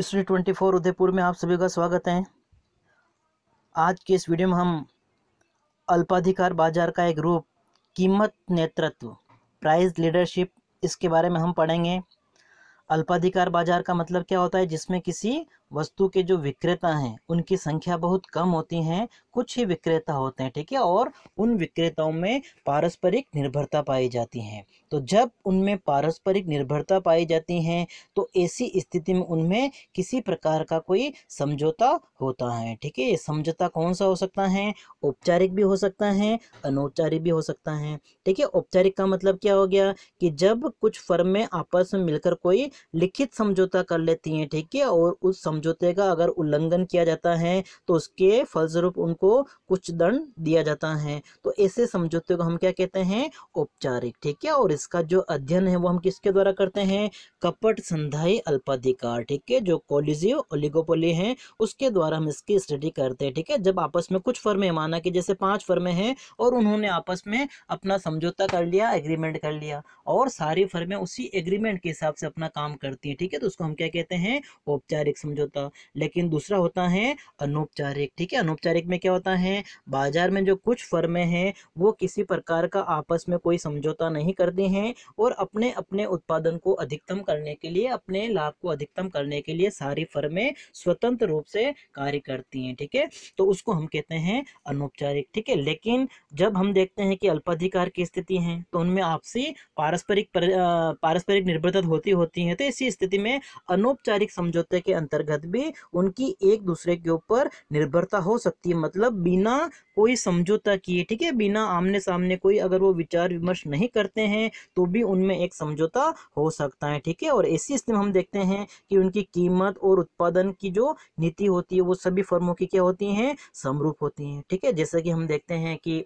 Studio twenty four Udaipur में आप सभी का स्वागत है आज के इस वीडियो में हम अल्पाधिकार बाजार का एक रूप कीमत नेतृत्व प्राइस लीडरशिप इसके बारे में हम पढ़ेंगे अल्पाधिकार बाजार का मतलब क्या होता है जिसमें किसी वस्तु के जो विक्रेता हैं उनकी संख्या बहुत कम होती हैं कुछ ही विक्रेता होते हैं ठीक है और उन विक्रेताओं में पारस्परिक निर्भरता पाई जाती है तो जब उनमें पारस्परिक निर्भरता पाई जाती है तो ऐसी स्थिति में उनमें किसी प्रकार का कोई समझौता होता है ठीक है ये समझौता कौन सा हो सकता है औपचारिक भी हो सकता है अनौपचारिक भी हो सकता है ठीक है औपचारिक का मतलब क्या हो गया कि जब कुछ में आपस में मिलकर कोई लिखित समझौता कर लेती हैं ठीक है और उस समझौते का अगर उल्लंघन किया जाता है तो उसके फलस्वरूप उनको कुछ दंड दिया जाता है तो ऐसे समझौते को हम क्या कहते हैं औपचारिक ठीक है और इसका जो अध्ययन है वो हम किसके द्वारा करते हैं कपट संधाई अल्पाधिकार ठीक है जो कॉलिजियो ओलिगोपोली है उसके द्वारा हम इसकी स्टडी करते हैं ठीक है जब आपस में कुछ फर्में माना कि जैसे पांच फर्में हैं और उन्होंने आपस में अपना समझौता कर लिया एग्रीमेंट कर लिया और सारी फर्में उसी एग्रीमेंट के हिसाब से अपना काम करती हैं ठीक है तो उसको हम क्या कहते हैं औपचारिक समझौता होता लेकिन दूसरा होता है अनौपचारिक ठीक है अनौपचारिक में क्या होता है बाजार में जो कुछ फर्में हैं वो किसी प्रकार का आपस में कोई समझौता नहीं करती हैं और अपने अपने उत्पादन को अधिकतम करने के लिए अपने लाभ को अधिकतम करने के लिए सारी फर्में स्वतंत्र रूप से कार्य करती हैं ठीक है तो उसको हम कहते हैं अनौपचारिक ठीक है लेकिन जब हम देखते हैं कि अल्पाधिकार की स्थिति है तो उनमें आपसी पारस्परिक पारस्परिक निर्भरता होती होती है तो इसी स्थिति में अनौपचारिक समझौते के अंतर्गत लागत भी उनकी एक दूसरे के ऊपर निर्भरता हो सकती है मतलब बिना कोई समझौता किए ठीक है बिना आमने सामने कोई अगर वो विचार विमर्श नहीं करते हैं तो भी उनमें एक समझौता हो सकता है ठीक है और ऐसी स्थिति में हम देखते हैं कि उनकी कीमत और उत्पादन की जो नीति होती है वो सभी फर्मों की क्या होती हैं समरूप होती हैं ठीक है जैसा कि हम देखते हैं कि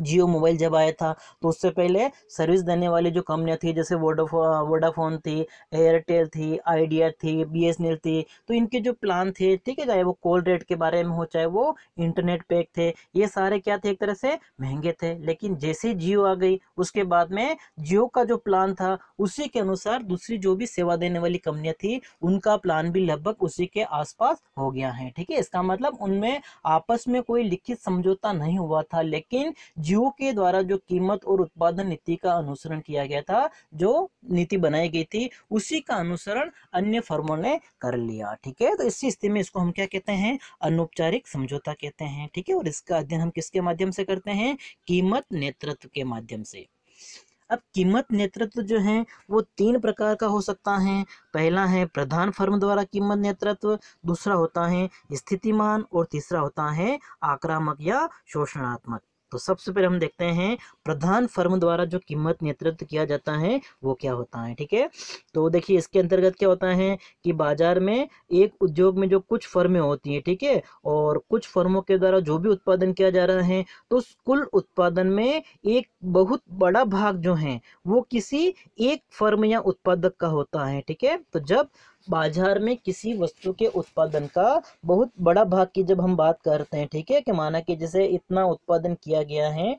जियो मोबाइल जब आया था तो उससे पहले सर्विस देने वाली जो कंपनियाँ थी जैसे वोडाफो वोडाफोन थी एयरटेल थी आइडिया थी बीएसएनएल थी तो इनके जो प्लान थे ठीक है चाहे वो कॉल रेट के बारे में हो चाहे वो इंटरनेट पैक थे ये सारे क्या थे एक तरह से महंगे थे लेकिन जैसे जियो आ गई उसके बाद में जियो का जो प्लान था उसी के अनुसार दूसरी जो भी सेवा देने वाली कंपनियाँ थी उनका प्लान भी लगभग उसी के आसपास हो गया है ठीक है इसका मतलब उनमें आपस में कोई लिखित समझौता नहीं हुआ था लेकिन जियो के द्वारा जो कीमत और उत्पादन नीति का अनुसरण किया गया था जो नीति बनाई गई थी उसी का अनुसरण अन्य फर्मों ने कर लिया ठीक है तो इसी स्थिति में इसको हम क्या कहते हैं अनौपचारिक समझौता कहते हैं ठीक है और इसका अध्ययन हम किसके माध्यम से करते हैं कीमत नेतृत्व के माध्यम से अब कीमत नेतृत्व जो है वो तीन प्रकार का हो सकता है पहला है प्रधान फर्म द्वारा कीमत नेतृत्व दूसरा होता है स्थितिमान और तीसरा होता है आक्रामक या शोषणात्मक तो सबसे पहले हम देखते हैं प्रधान फर्म द्वारा जो कीमत नेतृत्व किया जाता है वो क्या होता है ठीक है तो देखिए इसके अंतर्गत क्या होता है कि बाजार में एक उद्योग में जो कुछ फर्में होती हैं ठीक है ठीके? और कुछ फर्मों के द्वारा जो भी उत्पादन किया जा रहा है तो उस कुल उत्पादन में एक बहुत बड़ा भाग जो है वो किसी एक फर्म या उत्पादक का होता है ठीक है तो जब बाजार में किसी वस्तु के उत्पादन का बहुत बड़ा भाग की जब हम बात करते हैं ठीक है कि माना कि जैसे इतना उत्पादन किया गया है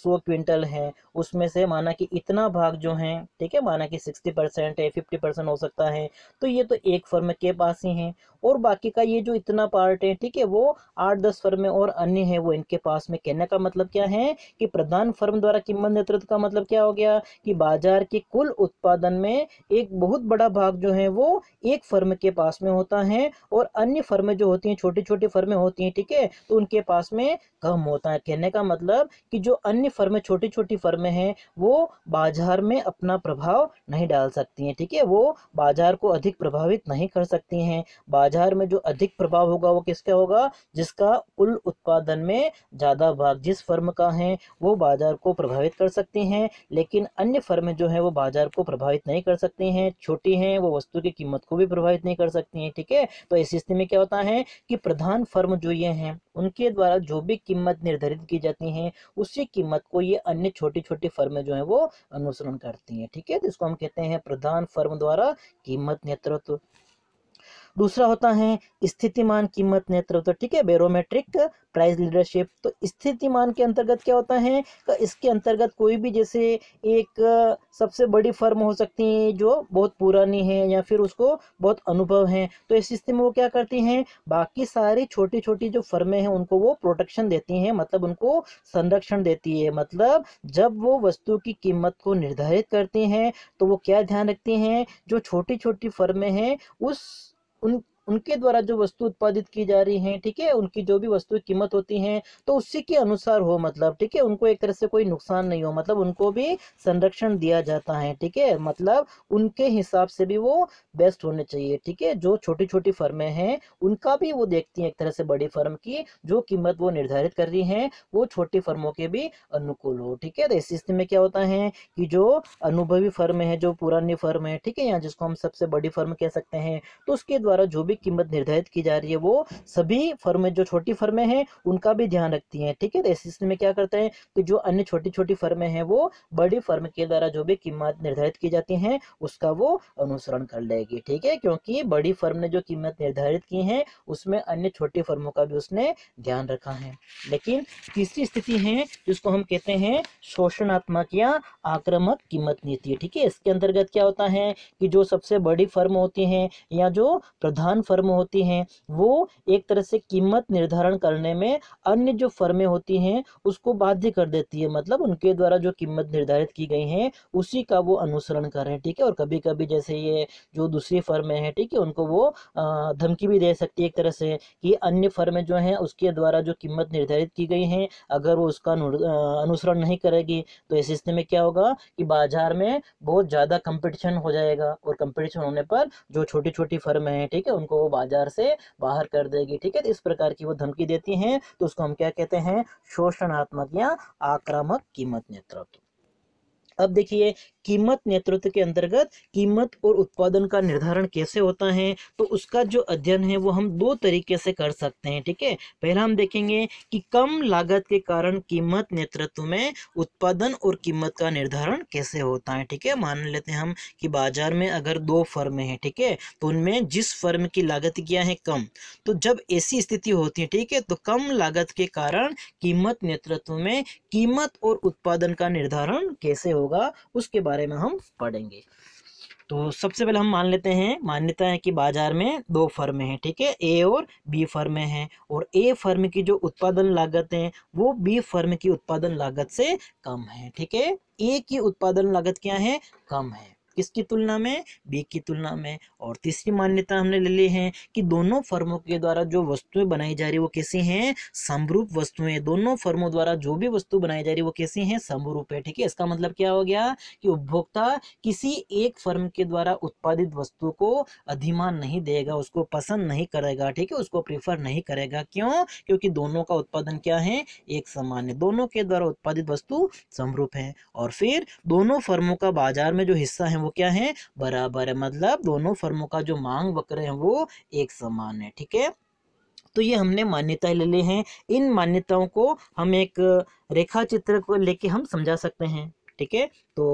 सौ क्विंटल है उसमें से माना कि इतना भाग जो है ठीक है माना कि सिक्सटी परसेंट है फिफ्टी परसेंट हो सकता है तो ये तो एक फर्म के पास ही है और बाकी का ये जो इतना पार्ट है ठीक है वो आठ दस फर्म और अन्य है वो इनके पास में कहने का मतलब क्या है कि प्रधान फर्म द्वारा कीमत नेतृत्व का मतलब क्या हो गया कि बाजार के कुल उत्पादन में एक बहुत बड़ा भाग जो है वो एक फर्म के पास में होता है और अन्य फर्में जो होती हैं छोटी छोटी फर्में होती हैं ठीक है तो उनके पास में कम होता है कहने का मतलब कि जो अन्य फर्में छोटी छोटी फर्में हैं वो बाजार में अपना प्रभाव नहीं डाल सकती हैं ठीक है वो बाजार को अधिक प्रभावित नहीं कर सकती हैं बाजार बाजार में जो अधिक प्रभाव होगा वो किसका होगा जिसका कुल उत्पादन में ज़्यादा भाग जिस फर्म का है वो बाजार को प्रभावित कर सकती हैं लेकिन अन्य फर्म जो है वो बाजार को प्रभावित नहीं कर सकती हैं छोटी हैं वो वस्तु की कीमत को भी प्रभावित नहीं कर सकती हैं ठीक है तो इस स्थिति में क्या होता है कि प्रधान फर्म जो ये हैं उनके द्वारा जो भी कीमत निर्धारित की जाती है उसी कीमत को ये अन्य छोटी छोटी फर्म जो है वो अनुसरण करती हैं ठीक है तो इसको हम कहते हैं प्रधान फर्म द्वारा कीमत नेतृत्व दूसरा होता है स्थितिमान कीमत नेतृत्व तो ठीक है बेरोमेट्रिक प्राइस लीडरशिप तो स्थितिमान के अंतर्गत क्या होता है इसके अंतर्गत कोई भी जैसे एक सबसे बड़ी फर्म हो सकती है जो बहुत पुरानी है या फिर उसको बहुत अनुभव है तो इस स्थिति में वो क्या करती हैं बाकी सारी छोटी छोटी जो फर्में हैं उनको वो प्रोटेक्शन देती हैं मतलब उनको संरक्षण देती है मतलब जब वो वस्तु की कीमत को निर्धारित करती हैं तो वो क्या ध्यान रखती हैं जो छोटी छोटी फर्में हैं उस und उनके द्वारा जो वस्तु उत्पादित की जा रही है ठीक है उनकी जो भी वस्तु कीमत होती है तो उसी के अनुसार हो मतलब ठीक है उनको एक तरह से कोई नुकसान नहीं हो मतलब उनको भी संरक्षण दिया जाता है ठीक है मतलब उनके हिसाब से भी वो बेस्ट होने चाहिए ठीक है जो छोटी छोटी फर्में हैं उनका भी वो देखती हैं एक तरह से बड़ी फर्म की जो कीमत वो निर्धारित कर रही है वो छोटी फर्मों के भी अनुकूल हो ठीक है तो इस स्थिति में क्या होता है कि जो अनुभवी फर्म है जो पुरानी फर्म है ठीक है या जिसको हम सबसे बड़ी फर्म कह सकते हैं तो उसके द्वारा जो भी भी कीमत निर्धारित की जा रही है वो सभी फर्में जो छोटी फर्में हैं उनका भी ध्यान रखती हैं ठीक है ऐसे तो में क्या करते हैं कि जो अन्य छोटी छोटी फर्में हैं वो बड़ी फर्म के द्वारा जो भी कीमत निर्धारित की जाती है उसका वो अनुसरण कर लेगी ठीक है क्योंकि बड़ी फर्म ने जो कीमत निर्धारित की है उसमें अन्य छोटी फर्मों का भी उसने ध्यान रखा है लेकिन तीसरी स्थिति है जिसको हम कहते हैं शोषणात्मक या आक्रमक कीमत नीति ठीक है इसके अंतर्गत क्या होता है कि जो सबसे बड़ी फर्म होती हैं या जो प्रधान फर्म होती हैं वो एक तरह से कीमत निर्धारण करने में अन्य जो फर्में होती हैं उसको बाध्य कर देती है मतलब उनके द्वारा जो कीमत निर्धारित की गई है उसी का वो अनुसरण हैं ठीक है और कभी कभी जैसे ये जो दूसरी फर्में हैं ठीक है उनको वो धमकी भी दे सकती है एक तरह से कि अन्य फर्में जो हैं उसके द्वारा जो कीमत निर्धारित की गई हैं अगर वो उसका अनुसरण नहीं करेगी तो इस स्थिति में क्या होगा कि बाजार में बहुत ज़्यादा कंपटीशन हो जाएगा और कंपटीशन होने पर जो छोटी छोटी फर्में हैं ठीक है उनको को वो बाजार से बाहर कर देगी ठीक है तो इस प्रकार की वो धमकी देती हैं तो उसको हम क्या कहते हैं शोषणात्मक या आक्रामक कीमत नेतृत्व अब देखिए कीमत नेतृत्व के अंतर्गत कीमत और उत्पादन का निर्धारण कैसे होता है तो उसका जो अध्ययन है वो हम दो तरीके से कर सकते हैं ठीक है पहला हम देखेंगे कि कम लागत के कारण कीमत नेतृत्व में उत्पादन और कीमत का निर्धारण कैसे होता है ठीक है मान लेते हैं हम कि बाजार में अगर दो फर्म है ठीक है तो उनमें जिस फर्म की लागत क्या है कम तो जब ऐसी स्थिति होती है ठीक है तो कम लागत के कारण कीमत नेतृत्व में कीमत और उत्पादन का निर्धारण कैसे होगा उसके बाद बारे में हम पढ़ेंगे तो सबसे पहले हम मान लेते हैं मान्यता है कि बाजार में दो फर्म हैं ठीक है ए और बी फर्म हैं और ए फर्म की जो उत्पादन लागत है वो बी फर्म की उत्पादन लागत से कम है ठीक है ए की उत्पादन लागत क्या है कम है किसकी तुलना में बी की तुलना में और तीसरी मान्यता हमने ले ली है कि दोनों फर्मों के द्वारा जो वस्तुएं बनाई जा रही वो कैसी हैं समरूप वस्तुएं दोनों फर्मों द्वारा जो भी वस्तु बनाई जा रही वो कैसी हैं समरूप है ठीक है इसका मतलब क्या हो गया कि उपभोक्ता किसी एक फर्म के द्वारा उत्पादित वस्तु को अधिमान नहीं देगा उसको पसंद नहीं करेगा ठीक है उसको प्रीफर नहीं करेगा क्यों क्योंकि दोनों का उत्पादन क्या है एक समान है दोनों के द्वारा उत्पादित वस्तु समरूप है और फिर दोनों फर्मों का बाजार में जो हिस्सा है वो क्या है बराबर है मतलब दोनों फर्मों का जो मांग वक्र है वो एक समान है ठीक है तो ये हमने मान्यताएं ले ली हैं इन मान्यताओं को हम एक रेखा चित्र को लेके हम समझा सकते हैं ठीक है तो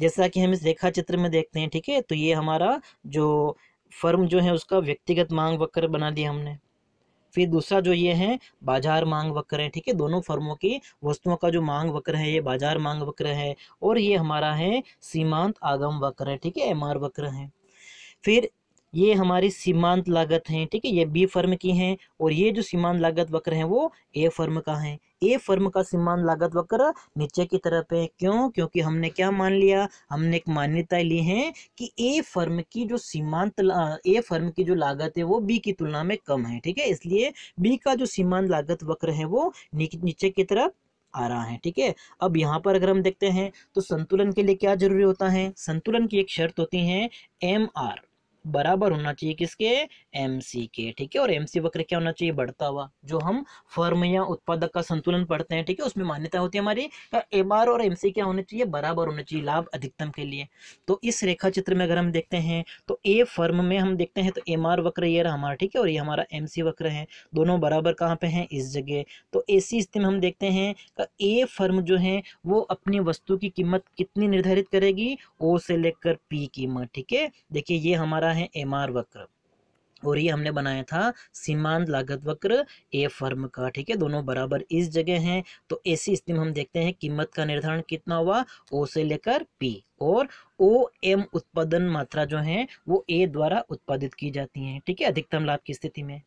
जैसा कि हम इस रेखा चित्र में देखते हैं ठीक है तो ये हमारा जो फर्म जो है उसका व्यक्तिगत मांग वक्र बना दिया हमने फिर दूसरा जो ये है बाजार मांग वक्र है ठीक है दोनों फर्मों की वस्तुओं का जो मांग वक्र है ये बाजार मांग वक्र है और ये हमारा है सीमांत आगम वक्र है ठीक है एम वक्र है फिर ये हमारी सीमांत लागत है ठीक है ये बी फर्म की है और ये जो सीमांत लागत वक्र है वो ए फर्म का है ए फर्म का सीमांत लागत वक्र नीचे की तरफ है क्यों क्योंकि हमने क्या मान लिया हमने एक मान्यता ली है कि ए फर्म की जो सीमांत ए फर्म की जो लागत है वो बी की तुलना में कम है ठीक है इसलिए बी का जो सीमांत लागत वक्र है वो नीचे की तरफ आ रहा है ठीक है अब यहाँ पर अगर हम देखते हैं तो संतुलन के लिए क्या जरूरी होता है संतुलन की एक शर्त होती है एम आर बराबर होना चाहिए किसके एम के ठीक है और एम वक्र क्या होना चाहिए बढ़ता हुआ जो हम फर्म या उत्पादक का संतुलन पढ़ते हैं ठीक है उसमें मान्यता होती है हमारी एम और एम क्या होने चाहिए बराबर होने चाहिए लाभ अधिकतम के लिए तो इस रेखा चित्र में अगर हम देखते हैं तो ए फर्म में हम देखते हैं तो एम वक्र ये रहा हमारा ठीक है और ये हमारा एम वक्र है दोनों बराबर कहाँ पे हैं इस जगह तो ऐसी स्थिति में हम देखते हैं ए फर्म जो है वो अपनी वस्तु की कीमत कितनी निर्धारित करेगी ओ से लेकर पी कीमत ठीक है देखिए ये हमारा है एम आर वक्र और ये हमने बनाया था सीमांत लागत वक्र ए फर्म का ठीक है दोनों बराबर इस जगह हैं तो ऐसी स्थिति में हम देखते हैं कीमत का निर्धारण कितना हुआ ओ से लेकर पी और ओ एम उत्पादन मात्रा जो है वो ए द्वारा उत्पादित की जाती है ठीक है अधिकतम लाभ की स्थिति में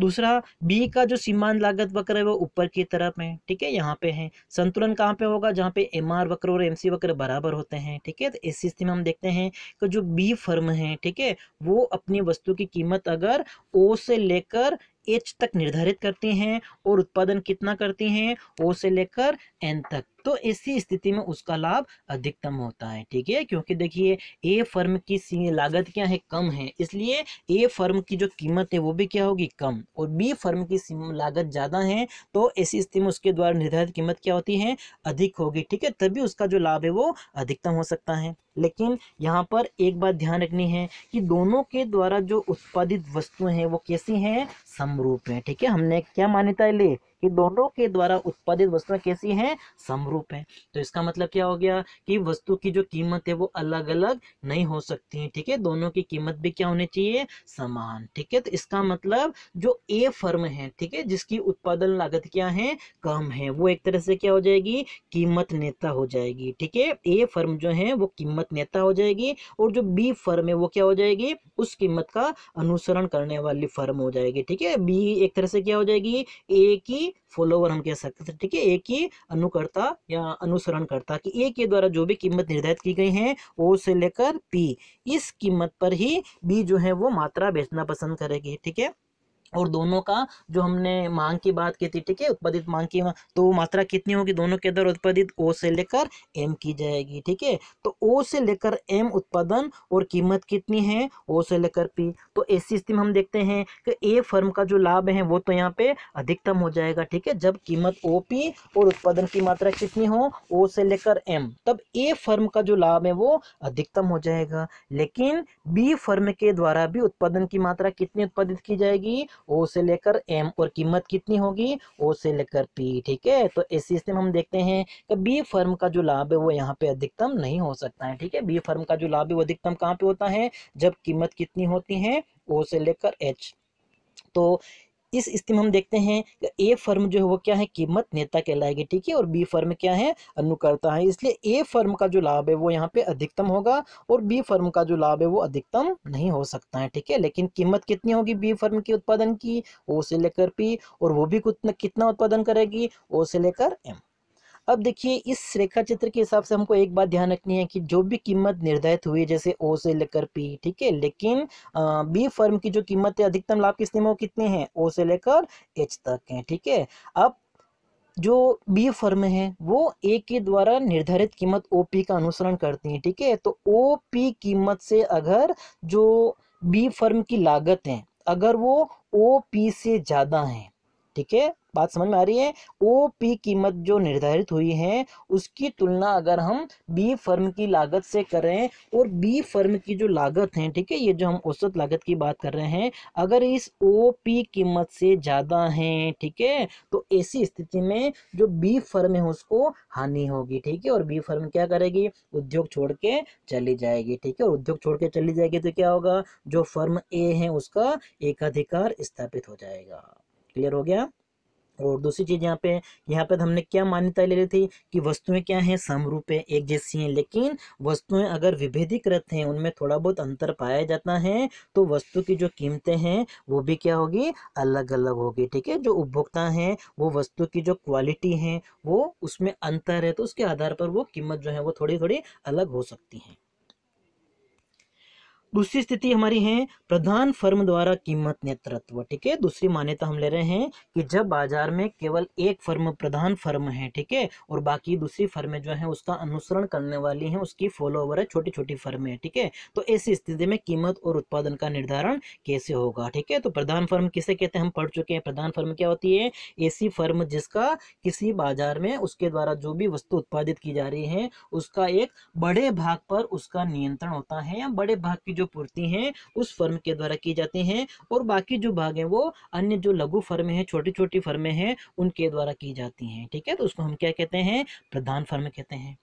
दूसरा बी का जो सीमांत लागत वक्र है वो ऊपर की तरफ है ठीक है यहाँ पे है संतुलन कहाँ पे होगा जहाँ पे एम आर वक्र और एम सी वक्र बराबर होते हैं ठीक है तो इस स्थिति में हम देखते हैं कि जो बी फर्म है ठीक है वो अपनी वस्तु की कीमत अगर ओ से लेकर एच तक निर्धारित करते हैं और उत्पादन कितना करते हैं ओ से लेकर एन तक तो ऐसी स्थिति में उसका लाभ अधिकतम होता है ठीक है क्योंकि देखिए ए फर्म की लागत क्या है कम है इसलिए ए फर्म की जो कीमत है वो भी क्या होगी कम और बी फर्म की लागत ज़्यादा है तो ऐसी स्थिति में उसके द्वारा निर्धारित कीमत क्या होती है अधिक होगी ठीक है तभी उसका जो लाभ है वो अधिकतम हो सकता है लेकिन यहाँ पर एक बात ध्यान रखनी है कि दोनों के द्वारा जो उत्पादित वस्तुएं हैं वो कैसी हैं समरूप हैं ठीक है हमने क्या मान्यता ली कि दोनों के द्वारा उत्पादित वस्तुएं कैसी हैं समरूप हैं तो इसका मतलब क्या हो गया कि वस्तु की जो कीमत है वो अलग अलग नहीं हो सकती है ठीक है दोनों की कीमत भी क्या होनी चाहिए समान ठीक है तो इसका मतलब जो ए फर्म है ठीक है जिसकी उत्पादन लागत क्या है कम है वो एक तरह से क्या हो जाएगी कीमत नेता हो जाएगी ठीक है ए फर्म जो है वो कीमत नेता हो जाएगी और जो बी फर्म है वो क्या हो जाएगी उस कीमत का अनुसरण करने वाली फर्म हो जाएगी ठीक है बी एक तरह से क्या हो जाएगी ए की फॉलोवर हम कह सकते थे ठीक है एक ही अनुकर्ता या अनुसरणकर्ता कि ए के द्वारा जो भी कीमत निर्धारित की गई है ओ से लेकर पी इस कीमत पर ही बी जो है वो मात्रा बेचना पसंद करेगी ठीक है और दोनों का जो हमने मांग की बात की थी ठीक है उत्पादित मांग की मांग तो मात्रा कितनी होगी दोनों के अंदर उत्पादित ओ से लेकर एम की जाएगी ठीक है तो ओ से लेकर एम उत्पादन और कीमत कितनी है ओ से लेकर पी तो ऐसी स्थिति में हम देखते हैं कि ए फर्म का जो लाभ है वो तो यहाँ पे अधिकतम हो जाएगा ठीक है जब कीमत ओ पी और उत्पादन की मात्रा कितनी हो ओ से लेकर एम तब ए फर्म का जो लाभ है वो अधिकतम हो जाएगा लेकिन बी फर्म के द्वारा भी उत्पादन की मात्रा कितनी उत्पादित की जाएगी ओ से लेकर एम और कीमत कितनी होगी ओ से लेकर पी ठीक है तो इस सिस्टम हम देखते हैं कि बी फर्म का जो लाभ है वो यहाँ पे अधिकतम नहीं हो सकता है ठीक है बी फर्म का जो लाभ है वो अधिकतम कहाँ पे होता है जब कीमत कितनी होती है ओ से लेकर एच तो इस स्थिति में हम देखते हैं कि ए फर्म जो है वो क्या है कीमत नेता कहलाएगी ठीक है और बी फर्म क्या है अनुकर्ता है इसलिए ए फर्म का जो लाभ है वो यहाँ पे अधिकतम होगा और बी फर्म का जो लाभ है वो अधिकतम नहीं हो सकता है ठीक है लेकिन कीमत कितनी होगी बी फर्म के उत्पादन की ओ से लेकर पी और वो भी कितना उत्पादन करेगी ओ से लेकर एम अब देखिए इस रेखा चित्र के हिसाब से हमको एक बात ध्यान रखनी है कि जो भी कीमत निर्धारित हुई जैसे ओ से लेकर पी ठीक है लेकिन बी फर्म की जो कीमत है अधिकतम लाभ किसने में वो कितने हैं ओ से लेकर एच तक हैं ठीक है अब जो बी फर्म है वो ए के द्वारा निर्धारित कीमत ओ पी का अनुसरण करती है ठीक है तो ओ पी कीमत से अगर जो बी फर्म की लागत है अगर वो ओ पी से ज़्यादा है ठीक है बात समझ में आ रही है ओ पी कीमत जो निर्धारित हुई है उसकी तुलना अगर हम बी फर्म की लागत से करें और बी फर्म की जो लागत है ठीक है ये जो हम औसत लागत की बात कर रहे हैं अगर इस ओ पी कीमत से ज़्यादा है ठीक है तो ऐसी स्थिति में जो बी फर्म है उसको हानि होगी ठीक है और बी फर्म क्या करेगी उद्योग छोड़ के चली जाएगी ठीक है और उद्योग छोड़ के चली जाएगी तो क्या होगा जो फर्म ए है उसका एकाधिकार स्थापित हो जाएगा क्लियर हो गया और दूसरी चीज़ यहाँ पे यहाँ पे तो हमने क्या मान्यता ले ली थी कि वस्तुएं क्या हैं समरूप है एक जैसी हैं लेकिन वस्तुएं अगर विभेदीकृत हैं उनमें थोड़ा बहुत अंतर पाया जाता है तो वस्तु की जो कीमतें हैं वो भी क्या होगी अलग अलग होगी ठीक है जो उपभोक्ता हैं वो वस्तु की जो क्वालिटी है वो उसमें अंतर है तो उसके आधार पर वो कीमत जो है वो थोड़ी थोड़ी अलग हो सकती है दूसरी स्थिति हमारी है प्रधान फर्म द्वारा कीमत नेतृत्व ठीक है दूसरी मान्यता हम ले रहे हैं कि जब बाजार में केवल एक फर्म प्रधान फर्म है ठीक है और बाकी दूसरी फर्में जो है उसका अनुसरण करने वाली हैं उसकी फॉलोअवर है छोटी छोटी फर्में हैं ठीक है तो ऐसी स्थिति में कीमत और उत्पादन का निर्धारण कैसे होगा ठीक है तो प्रधान फर्म किसे कहते हैं हम पढ़ चुके हैं प्रधान फर्म क्या होती है ऐसी फर्म जिसका किसी बाजार में उसके द्वारा जो भी वस्तु उत्पादित की जा रही है उसका एक बड़े भाग पर उसका नियंत्रण होता है या बड़े भाग की जो जो पूर्ति हैं उस फर्म के द्वारा की जाती हैं और बाकी जो भाग हैं वो अन्य जो लघु फर्म हैं छोटी छोटी फर्में हैं उनके द्वारा की जाती हैं ठीक है तो उसको हम क्या कहते हैं प्रधान फर्म कहते हैं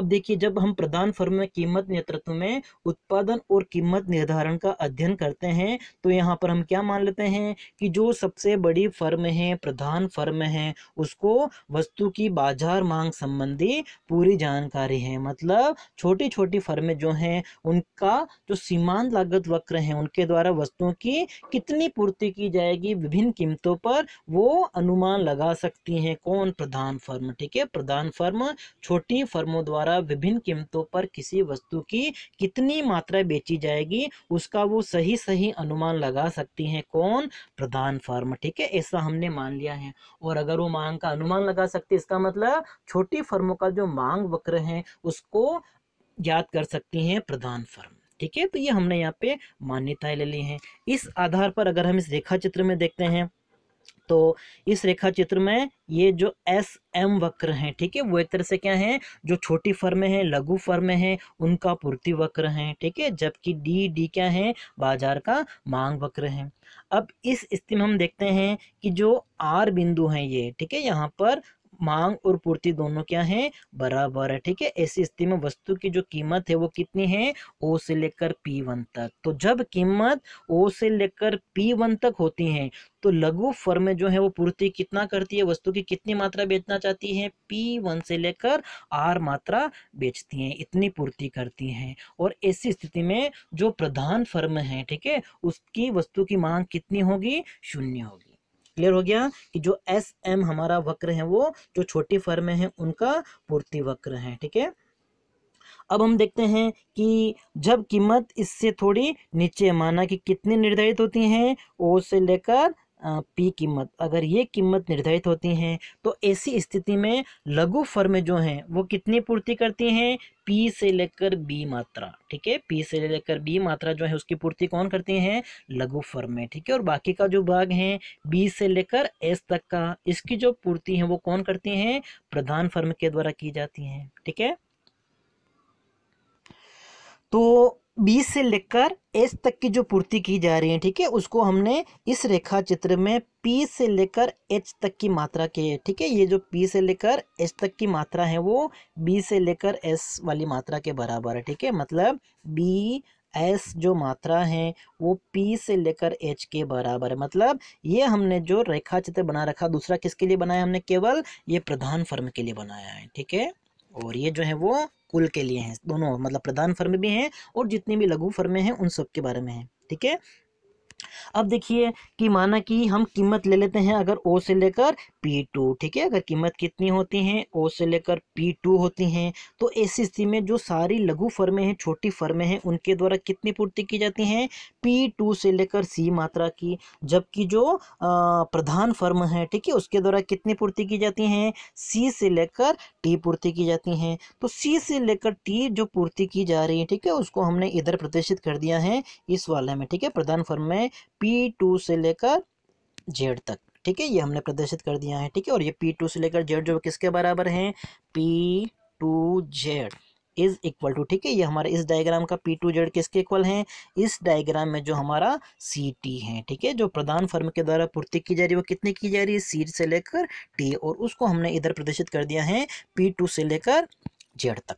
अब देखिए जब हम प्रधान फर्म में कीमत नेतृत्व में उत्पादन और कीमत निर्धारण का अध्ययन करते हैं तो यहाँ पर हम क्या मान लेते हैं कि जो सबसे बड़ी फर्म है प्रधान फर्म है उसको वस्तु की बाजार मांग संबंधी पूरी जानकारी है मतलब छोटी छोटी फर्में जो हैं उनका जो सीमा अनुमान लागत वक्र हैं उनके द्वारा वस्तुओं की कितनी पूर्ति की जाएगी विभिन्न कीमतों पर वो अनुमान लगा सकती हैं कौन प्रधान फर्म ठीक है प्रधान फर्म छोटी फर्मों द्वारा विभिन्न कीमतों पर किसी वस्तु की कितनी मात्रा बेची जाएगी उसका वो सही सही अनुमान लगा सकती हैं कौन प्रधान फर्म ठीक है ऐसा हमने मान लिया है और अगर वो मांग का अनुमान लगा सकते इसका मतलब छोटी फर्मों का जो मांग वक्र है उसको ज्ञात कर सकती हैं प्रधान फर्म ठीक है तो ये हमने यहाँ पे मान्यताएं ले ली हैं इस आधार पर अगर हम इस रेखा चित्र में देखते हैं तो इस रेखा चित्र में ये जो एस एम वक्र हैं ठीक है वो एक तरह से क्या हैं जो छोटी फर्में हैं लघु फर्में हैं उनका पूर्ति वक्र हैं ठीक है जबकि डी डी क्या है बाजार का मांग वक्र है अब इस स्थिति में हम देखते हैं कि जो आर बिंदु हैं ये ठीक है यहाँ पर मांग और पूर्ति दोनों क्या है बराबर है ठीक है ऐसी स्थिति में वस्तु की जो कीमत है वो कितनी है ओ से लेकर पी वन तक तो जब कीमत ओ से लेकर पी वन तक होती है तो लघु फर्म जो है वो पूर्ति कितना करती है वस्तु की कितनी मात्रा बेचना चाहती है पी वन से लेकर आर मात्रा बेचती हैं इतनी पूर्ति करती हैं और ऐसी स्थिति में जो प्रधान फर्म है ठीक है उसकी वस्तु की मांग कितनी होगी शून्य होगी क्लियर हो गया कि जो एस एम हमारा वक्र है वो जो छोटी फर्म है उनका पूर्ति वक्र है ठीक है अब हम देखते हैं कि जब कीमत इससे थोड़ी नीचे माना कि कितनी निर्धारित होती हैं ओ से लेकर पी कीमत अगर ये कीमत निर्धारित होती हैं तो ऐसी स्थिति में लघु फर्म जो हैं वो कितनी पूर्ति करती हैं पी से लेकर बी मात्रा ठीक है पी से लेकर बी मात्रा जो है उसकी पूर्ति कौन करती हैं लघु फर्म में ठीक है और बाकी का जो भाग है बी से लेकर एस तक का इसकी जो पूर्ति है वो कौन करती हैं प्रधान फर्म के द्वारा की जाती हैं ठीक है तो बीस से लेकर एस तक की जो पूर्ति की जा रही है ठीक है उसको हमने इस रेखा चित्र में पी से लेकर एच तक की मात्रा के ठीक है ये जो पी से लेकर एच तक की मात्रा है वो बी से लेकर एस वाली मात्रा के बराबर है ठीक है मतलब बी एस जो मात्रा है वो पी से लेकर एच के बराबर है मतलब ये हमने जो रेखा चित्र बना रखा दूसरा किसके लिए बनाया हमने केवल ये प्रधान फर्म के लिए बनाया है ठीक है और ये जो है वो कुल के लिए हैं दोनों मतलब प्रधान फर्म भी हैं और जितनी भी लघु फर्में हैं उन सब के बारे में हैं ठीक है अब देखिए कि माना कि हम कीमत ले लेते हैं अगर ओ से लेकर P2 ठीक है अगर कीमत कितनी होती हैं ओ से लेकर P2 होती हैं तो ऐसी स्थिति में जो सारी लघु फर्में हैं छोटी फर्में हैं उनके द्वारा कितनी पूर्ति की जाती हैं P2 से लेकर C मात्रा की जबकि जो प्रधान फर्म है ठीक है उसके द्वारा कितनी पूर्ति की जाती हैं सी से लेकर टी पूर्ति की जाती हैं तो सी से लेकर टी जो पूर्ति की जा रही है ठीक है उसको हमने इधर प्रदर्शित कर दिया है इस वाले में ठीक है प्रधान फर्म में पी टू से लेकर जेड तक ठीक है ये हमने प्रदर्शित कर दिया है ठीक है और ये पी टू से लेकर जेड जो किसके बराबर हैं P two Z is equal to ठीक है ये हमारे इस डायग्राम का पी टू जेड किसके इक्वल हैं इस डायग्राम में जो हमारा सी टी है ठीक है जो प्रधान फर्म के द्वारा पूर्ति की जा रही है वो कितनी की जा रही है सी से लेकर टी और उसको हमने इधर प्रदर्शित कर दिया है पी टू से लेकर जेड तक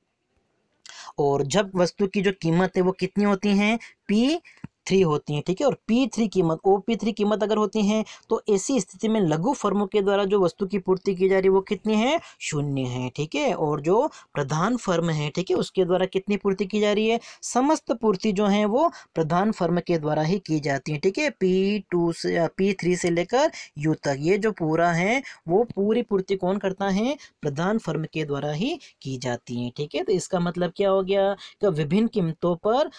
और जब वस्तु की जो कीमत है वो कितनी होती है पी थ्री होती हैं ठीक है और पी थ्री कीमत ओ पी थ्री कीमत अगर होती हैं तो ऐसी स्थिति में लघु फर्मों के द्वारा जो वस्तु की पूर्ति की जा रही है वो कितनी है शून्य है ठीक है और जो प्रधान फर्म है ठीक है उसके द्वारा कितनी पूर्ति की जा रही है समस्त पूर्ति जो है वो प्रधान फर्म के द्वारा ही की जाती है ठीक है पी टू से पी थ्री से लेकर यू तक ये जो पूरा है वो पूरी पूर्ति कौन करता है प्रधान फर्म के द्वारा ही की जाती है ठीक है तो इसका मतलब क्या हो गया कि विभिन्न कीमतों पर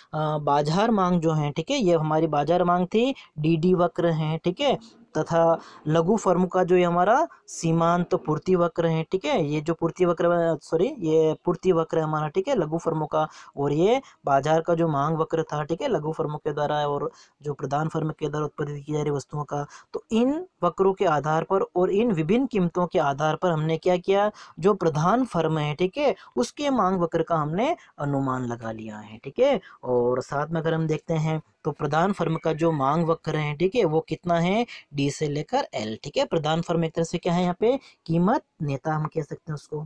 बाजार मांग जो है ठीक है है ये हमारी बाजार मांग थी डीडी वक्र हैं ठीक है तथा लघु फर्म का जो ये हमारा सीमांत तो पूर्ति वक्र है ठीक है ये जो पूर्ति वक्र सॉरी ये पूर्ति वक्र है हमारा ठीक है लघु फर्मों का और ये बाजार का जो मांग वक्र था ठीक है लघु फर्मों के द्वारा और जो प्रधान फर्म के द्वारा उत्पादित की जा रही वस्तुओं का तो इन वक्रों के आधार पर और इन विभिन्न कीमतों के आधार पर हमने क्या किया जो प्रधान फर्म है ठीक है उसके मांग वक्र का हमने अनुमान लगा लिया है ठीक है और साथ में अगर हम देखते हैं तो प्रधान फर्म का जो मांग वक्र है ठीक है वो कितना है डी से लेकर एल ठीक है प्रधान फर्म एक तरह से क्या है यहाँ पे कीमत नेता हम कह सकते हैं उसको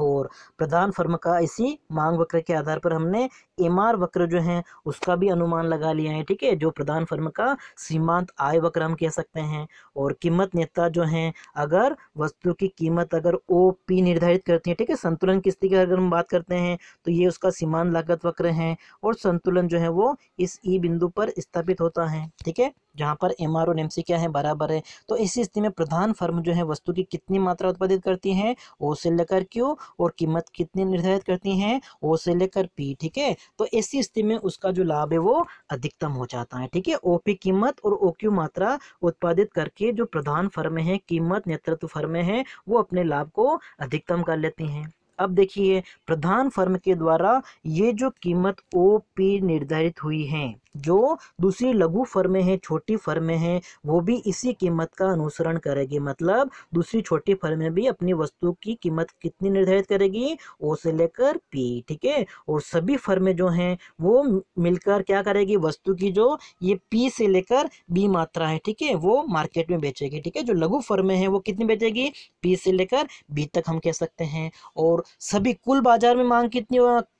और प्रधान फर्म का इसी मांग वक्र के आधार पर हमने एम वक्र जो है उसका भी अनुमान लगा लिया है ठीक है जो प्रधान फर्म का सीमांत आय वक्र हम कह सकते हैं और कीमत नेता जो है अगर वस्तु की कीमत अगर ओ पी निर्धारित करती है ठीक है संतुलन किस्ती की अगर हम बात करते हैं तो ये उसका सीमांत लागत वक्र है और संतुलन जो है वो इस ई बिंदु पर स्थापित होता है ठीक है जहाँ पर एम आर और एम सी क्या है बराबर है तो इसी स्थिति में प्रधान फर्म जो है वस्तु की कितनी मात्रा उत्पादित करती है ओ से लेकर क्यू और कीमत कितनी निर्धारित करती है ओ से लेकर पी ठीक है तो ऐसी स्थिति में उसका जो लाभ है वो अधिकतम हो जाता है ठीक है ओ पी कीमत और ओ क्यू मात्रा उत्पादित करके जो प्रधान फर्म है कीमत नेतृत्व फर्म है वो अपने लाभ को अधिकतम कर लेती हैं अब देखिए प्रधान फर्म के द्वारा ये जो कीमत ओ पी निर्धारित हुई है जो दूसरी लघु फर्में हैं छोटी फर्में हैं वो भी इसी कीमत का अनुसरण करेगी मतलब दूसरी छोटी फर्में भी अपनी वस्तु की कीमत कितनी निर्धारित करेगी ओ से लेकर पी ठीक है और सभी फर्में जो हैं वो मिलकर क्या करेगी वस्तु की जो ये पी से लेकर बी मात्रा है ठीक है वो मार्केट में बेचेगी ठीक है जो लघु फर्में हैं वो कितनी बेचेगी पी से लेकर बी तक हम कह सकते हैं और सभी कुल बाजार में मांग कितनी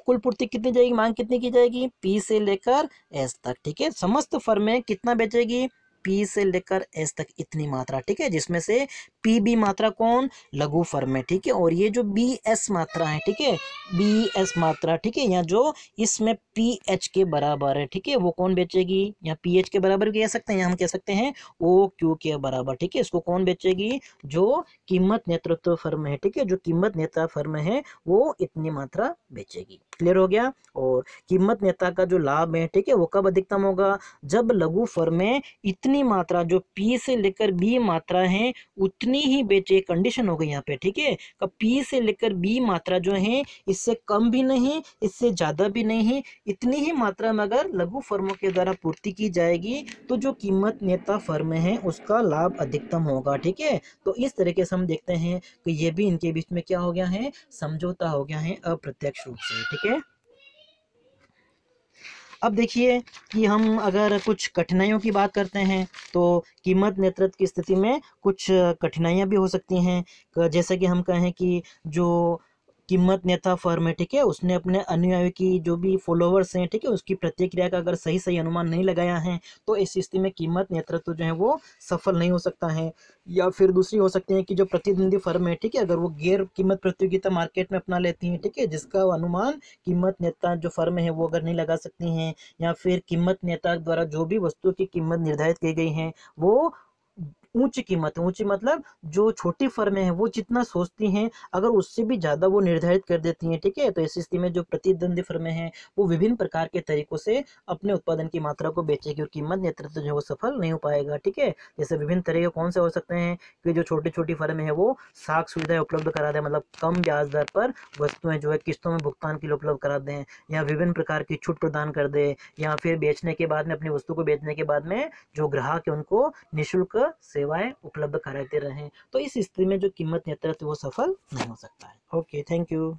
कुल पूर्ति कितनी जाएगी मांग कितनी की जाएगी पी से लेकर एस तक ठीक है समस्त फर्में कितना बेचेगी पी से लेकर एस तक इतनी मात्रा ठीक है जिसमें से पी बी मात्रा कौन लघु फर्म है ठीक है और ये जो बी एस मात्रा है ठीक है बी एस मात्रा ठीक है या जो इसमें पी एच के बराबर है ठीक है वो कौन बेचेगी या पी एच के बराबर कह सकते हैं या हम कह सकते हैं ओ क्यू के बराबर ठीक है इसको कौन बेचेगी जो कीमत नेतृत्व फर्म है ठीक है जो कीमत नेता फर्म है वो इतनी मात्रा बेचेगी क्लियर हो गया और कीमत नेता का जो लाभ है ठीक है वो कब अधिकतम होगा जब लघु में इतनी मात्रा जो पी से लेकर बी मात्रा है उतनी ही बेचे कंडीशन हो गई यहाँ पे ठीक है पी से लेकर बी मात्रा जो है इससे कम भी नहीं इससे ज़्यादा भी नहीं इतनी ही मात्रा में अगर लघु फर्मों के द्वारा पूर्ति की जाएगी तो जो कीमत नेता फर्म है उसका लाभ अधिकतम होगा ठीक है तो इस तरीके से हम देखते हैं कि ये भी इनके बीच में क्या हो गया है समझौता हो गया है अप्रत्यक्ष रूप से ठीक है अब देखिए कि हम अगर कुछ कठिनाइयों की बात करते हैं तो कीमत नेतृत्व की स्थिति में कुछ कठिनाइयाँ भी हो सकती हैं जैसे कि हम कहें कि जो कीमत नेता फर्म है ठीक है उसने अपने अनुयायी की जो भी फॉलोअर्स हैं ठीक है उसकी प्रतिक्रिया का अगर सही सही अनुमान नहीं लगाया है तो इस स्थिति में कीमत नेतृत्व जो है वो सफल नहीं हो सकता है या फिर दूसरी हो सकती है कि जो प्रतिद्वंदी फर्म है ठीक है अगर वो गैर कीमत प्रतियोगिता मार्केट में अपना लेती हैं ठीक है जिसका अनुमान कीमत नेता जो फर्म है वो अगर नहीं लगा सकती हैं या फिर कीमत नेता द्वारा जो भी वस्तुओं की कीमत निर्धारित की गई है वो ऊंची कीमत ऊंची मतलब जो छोटी फर्में हैं वो जितना सोचती हैं अगर उससे भी ज़्यादा वो निर्धारित कर देती हैं ठीक है तो ऐसी स्थिति में जो प्रतिद्वंदी फर्में हैं वो विभिन्न प्रकार के तरीकों से अपने उत्पादन की मात्रा को बेचेगी और कीमत नेतृत्व जो है वो सफल नहीं हो पाएगा ठीक है जैसे विभिन्न तरीके कौन से हो सकते हैं कि जो छोटी छोटी फर्में हैं वो साख सुविधाएं उपलब्ध करा दें मतलब कम ब्याज दर पर वस्तुएं जो है किस्तों में भुगतान के लिए उपलब्ध करा दें या विभिन्न प्रकार की छूट प्रदान कर दें या फिर बेचने के बाद में अपनी वस्तु को बेचने के बाद में जो ग्राहक है उनको निःशुल्क सेवाएं उपलब्ध कराते रहें तो इस स्थिति में जो कीमत नेतृत्व वो सफल नहीं हो सकता है ओके थैंक यू